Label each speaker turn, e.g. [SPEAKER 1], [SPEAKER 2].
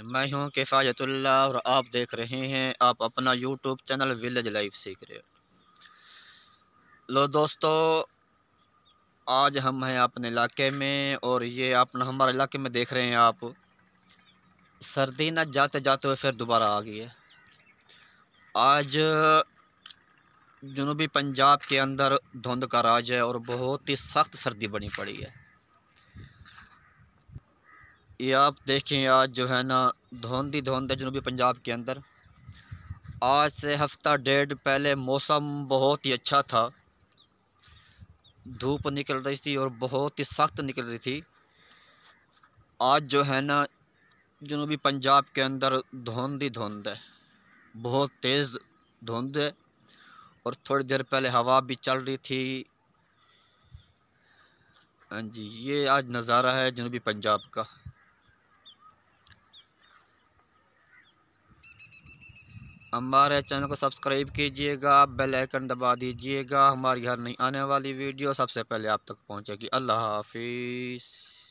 [SPEAKER 1] मैं हूँ किफ़ायतुल्ला और आप देख रहे हैं आप अपना यूट्यूब चैनल विलेज लाइफ सीख रहे हो लो दोस्तों आज हम हैं अपने इलाके में और ये अपना हमारे इलाके में देख रहे हैं आप सर्दी ना जाते जाते हुए फिर दोबारा आ गई है आज जनूबी पंजाब के अंदर धुंध का राज है और बहुत ही सख्त सर्दी बनी पड़ी है ये आप देखें आज जो है ना धोंदी धोंदे जनूबी पंजाब के अंदर आज से हफ्ता डेढ़ पहले मौसम बहुत ही अच्छा था धूप निकल रही थी और बहुत ही सख्त निकल रही थी आज जो है ना जनूबी पंजाब के अंदर धोंदी धुंध है बहुत तेज़ धुंध है और थोड़ी देर पहले हवा भी चल रही थी हाँ जी ये आज नज़ारा है जनूबी पंजाब का हमारे चैनल को सब्सक्राइब कीजिएगा बेल आइकन दबा दीजिएगा हमारी हर नई आने वाली वीडियो सबसे पहले आप तक पहुंचेगी अल्लाह हाफिज़